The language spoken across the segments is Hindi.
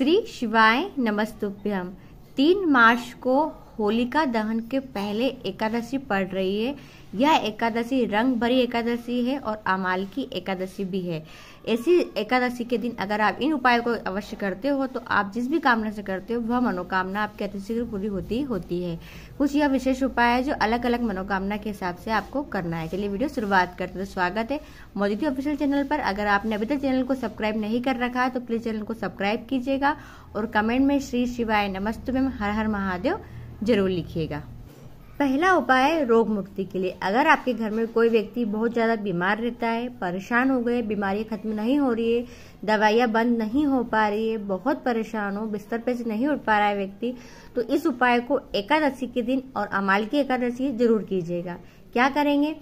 श्री शिवाय नमस्तुभ्यम तीन मार्च को होलिका दहन के पहले एकादशी पड़ रही है यह एकादशी रंग भरी एकादशी है और अमाल की एकादशी भी है ऐसी एकादशी के दिन अगर आप इन उपायों को अवश्य करते हो तो आप जिस भी कामना से करते हो वह मनोकामना आपकी अतिशीघ्र पूरी होती होती है कुछ यह विशेष उपाय है जो अलग अलग मनोकामना के हिसाब से आपको करना है चलिए वीडियो शुरुआत करते हैं तो स्वागत है मोदी ऑफिशियल चैनल पर अगर आपने अभी तक चैनल को सब्सक्राइब नहीं कर रखा है तो प्लीज़ चैनल को सब्सक्राइब कीजिएगा और कमेंट में श्री शिवाय नमस्तु में हर हर महादेव जरूर लिखिएगा पहला उपाय रोग मुक्ति के लिए अगर आपके घर में कोई व्यक्ति बहुत ज़्यादा बीमार रहता है परेशान हो गए बीमारी खत्म नहीं हो रही है दवाइयाँ बंद नहीं हो पा रही है बहुत परेशान हो बिस्तर पे से नहीं उठ पा रहा है व्यक्ति तो इस उपाय को एकादशी के दिन और अमाल की एकादशी जरूर कीजिएगा क्या करेंगे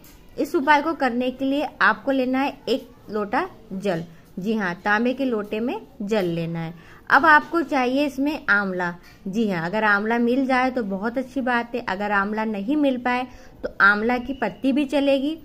इस उपाय को करने के लिए आपको लेना है एक लोटा जल जी हाँ तांबे के लोटे में जल लेना है अब आपको चाहिए इसमें आंवला जी हाँ अगर आंवला मिल जाए तो बहुत अच्छी बात है अगर आंवला नहीं मिल पाए तो आंवला की पत्ती भी चलेगी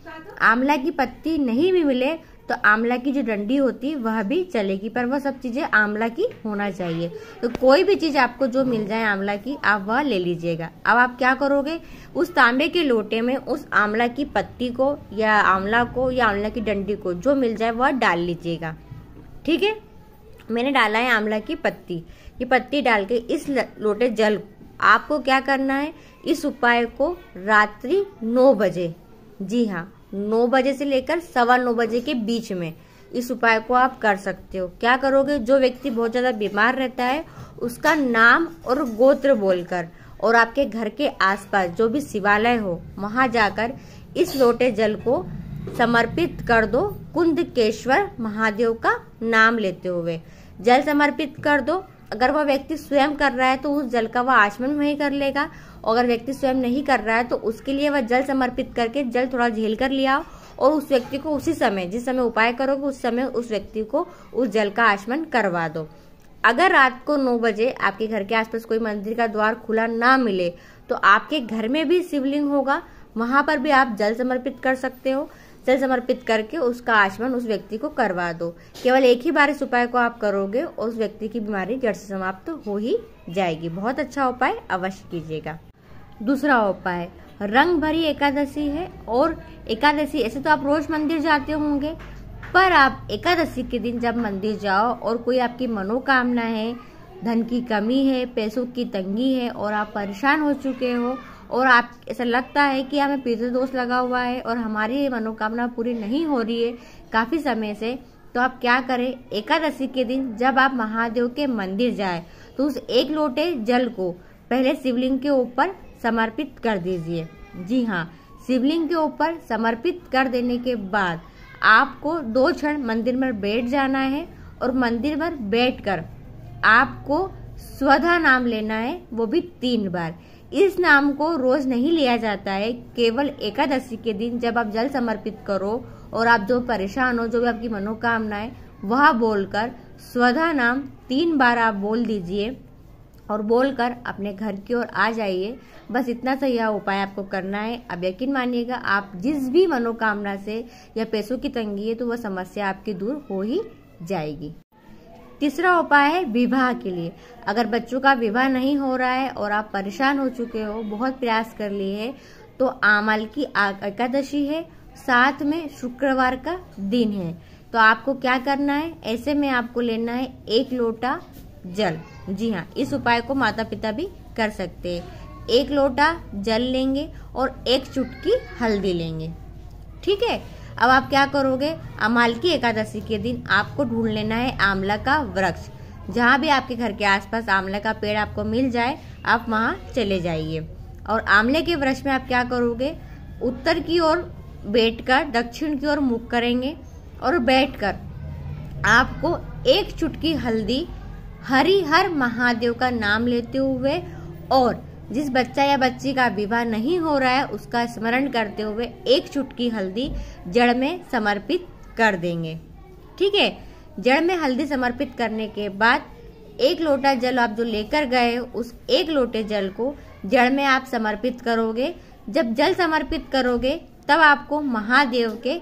आंवला की पत्ती नहीं भी मिले तो आंवला की जो डंडी होती है वह भी चलेगी पर वह सब चीज़ें आंवला की होना चाहिए तो कोई भी चीज़ आपको जो मिल जाए आंवला की आप वह ले लीजिएगा अब आप क्या करोगे उस तांबे के लोटे में उस आंवला की पत्ती को या आंवला को या आंवला की डंडी को जो मिल जाए वह डाल लीजिएगा ठीक है मैंने डाला है आंवला की पत्ती ये पत्ती डाल के इस लोटे जल आपको क्या करना है इस उपाय को रात्रि नौ बजे जी हाँ नौ बजे से लेकर सवा नौ बजे के बीच में इस उपाय को आप कर सकते हो क्या करोगे जो व्यक्ति बहुत ज़्यादा बीमार रहता है उसका नाम और गोत्र बोलकर और आपके घर के आसपास जो भी शिवालय हो वहाँ जाकर इस लोटे जल को समर्पित कर दो कुंद केश्वर महादेव का नाम लेते हुए जल समर्पित कर दो अगर वह व्यक्ति स्वयं कर रहा है तो उस जल का वह आचमन वही कर लेगा अगर व्यक्ति स्वयं नहीं कर रहा है तो उसके लिए वह जल समर्पित करके जल थोड़ा झेल कर लिया और उस व्यक्ति को उसी समय जिस समय उपाय करोगे उस समय उस व्यक्ति को उस जल का आचमन करवा दो अगर रात को नौ बजे आपके घर के आसपास कोई मंदिर का द्वार खुला ना मिले तो आपके घर में भी शिवलिंग होगा वहां पर भी आप जल समर्पित कर सकते हो जल समर्पित करके उसका आचमन उस व्यक्ति को करवा दो केवल एक ही बार इस उपाय को आप करोगे और उस व्यक्ति की बीमारी जड़ से समाप्त तो हो ही जाएगी बहुत अच्छा उपाय अवश्य कीजिएगा दूसरा उपाय रंग भरी एकादशी है और एकादशी ऐसे तो आप रोज मंदिर जाते होंगे पर आप एकादशी के दिन जब मंदिर जाओ और कोई आपकी मनोकामना है धन की कमी है पैसों की तंगी है और आप परेशान हो चुके हो और आप ऐसा लगता है कि हमें पितृ दोष लगा हुआ है और हमारी मनोकामना पूरी नहीं हो रही है काफ़ी समय से तो आप क्या करें एकादशी के दिन जब आप महादेव के मंदिर जाए तो उस एक लोटे जल को पहले शिवलिंग के ऊपर समर्पित कर दीजिए जी हाँ शिवलिंग के ऊपर समर्पित कर देने के बाद आपको दो क्षण मंदिर में बैठ जाना है और मंदिर में बैठकर आपको स्वधा नाम लेना है वो भी तीन बार इस नाम को रोज नहीं लिया जाता है केवल एकादशी के दिन जब आप जल समर्पित करो और आप जो परेशान हो जो भी आपकी मनोकामना है वह बोलकर स्वधा नाम तीन बार आप बोल दीजिए और बोलकर अपने घर की ओर आ जाइए बस इतना सा यह उपाय आपको करना है अब यकीन मानिएगा आप जिस भी मनोकामना से या पैसों की तंगी है तो वह समस्या आपकी दूर हो ही जाएगी तीसरा उपाय है विवाह के लिए अगर बच्चों का विवाह नहीं हो रहा है और आप परेशान हो चुके हो बहुत प्रयास कर लिए है तो आमल की एकादशी है साथ में शुक्रवार का दिन है तो आपको क्या करना है ऐसे में आपको लेना है एक लोटा जल जी हाँ इस उपाय को माता पिता भी कर सकते हैं एक लोटा जल लेंगे और एक चुटकी हल्दी लेंगे ठीक है अब आप क्या करोगे अमाल की एकादशी के दिन आपको ढूंढ लेना है आंवला का वृक्ष जहाँ भी आपके घर के आसपास आंवला का पेड़ आपको मिल जाए आप वहाँ चले जाइए और आंवले के वृक्ष में आप क्या करोगे उत्तर की ओर बैठकर दक्षिण की ओर मुख करेंगे और बैठकर आपको एक चुटकी हल्दी हरि हर महादेव का नाम लेते हुए और जिस बच्चा या बच्ची का विवाह नहीं हो रहा है उसका स्मरण करते हुए एक चुटकी हल्दी जड़ में समर्पित कर देंगे ठीक है जड़ में हल्दी समर्पित करने के बाद एक लोटा जल आप जो लेकर गए उस एक लोटे जल को जड़ में आप समर्पित करोगे जब जल समर्पित करोगे तब आपको महादेव के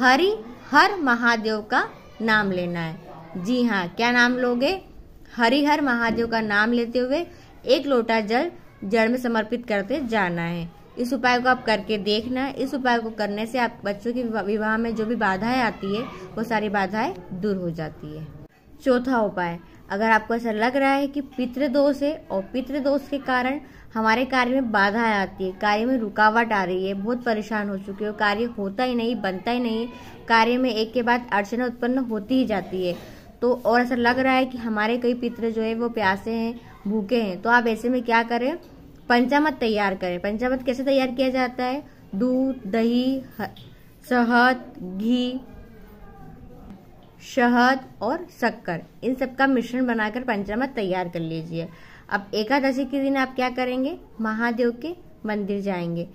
हरि हर महादेव का नाम लेना है जी हाँ क्या नाम लोगे हरिहर महादेव का नाम लेते हुए एक लोटा जल जड़ में समर्पित करते जाना है इस उपाय को आप करके देखना इस उपाय को करने से आप बच्चों की विवाह में जो भी बाधाएं आती है वो सारी बाधाएं दूर हो जाती है चौथा उपाय अगर आपको ऐसा लग रहा है कि पितृदोष है और पितृदोष के कारण हमारे कार्य में बाधाएं आती है कार्य में रुकावट आ रही है बहुत परेशान हो चुके हो कार्य होता ही नहीं बनता ही नहीं कार्य में एक के बाद अड़चना उत्पन्न होती ही जाती है तो और ऐसा लग रहा है कि हमारे कई पितर जो है वो प्यासे हैं भूखे हैं तो आप ऐसे में क्या करें पंचामत तैयार करें पंचामत कैसे तैयार किया जाता है दूध दही शहद घी शहद और शक्कर इन सब का मिश्रण बनाकर पंचामत तैयार कर लीजिए अब एकादशी के दिन आप क्या करेंगे महादेव के मंदिर जाएंगे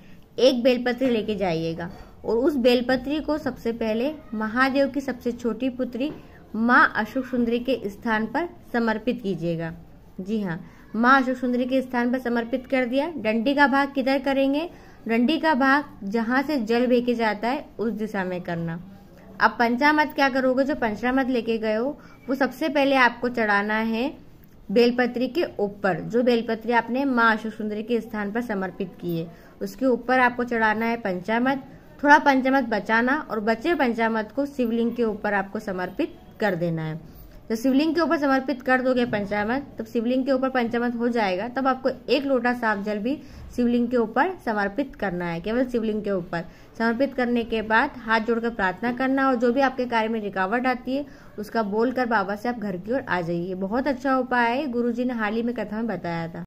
एक बेलपत्री लेके जाइएगा और उस बेलपत्री को सबसे पहले महादेव की सबसे छोटी पुत्री माँ अशोक सुंदरी के स्थान पर समर्पित कीजिएगा जी हाँ माँ अशोक सुंदरी के स्थान पर समर्पित कर दिया डंडी का भाग किधर करेंगे डंडी का भाग जहाँ से जल भेके जाता है उस दिशा में करना अब पंचामत क्या करोगे जो पंचामत लेके गए हो वो सबसे पहले आपको चढ़ाना है बेलपत्री के ऊपर जो बेलपत्री आपने माँ अशोक सुंदरी के स्थान पर समर्पित की है उसके ऊपर आपको चढ़ाना है पंचामत थोड़ा पंचामत बचाना और बचे पंचामत को शिवलिंग के ऊपर आपको समर्पित कर देना है जब शिवलिंग के ऊपर समर्पित कर दोगे पंचामृत तब शिवलिंग के ऊपर पंचामृत हो जाएगा तब आपको एक लोटा साफ जल भी शिवलिंग के ऊपर समर्पित करना है केवल शिवलिंग के ऊपर समर्पित करने के बाद हाथ जोड़कर प्रार्थना करना और जो भी आपके कार्य में रिकावट आती है उसका बोलकर बाबा से आप घर की ओर आ जाइए बहुत अच्छा उपाय है गुरु जी ने हाल ही में कथा में बताया था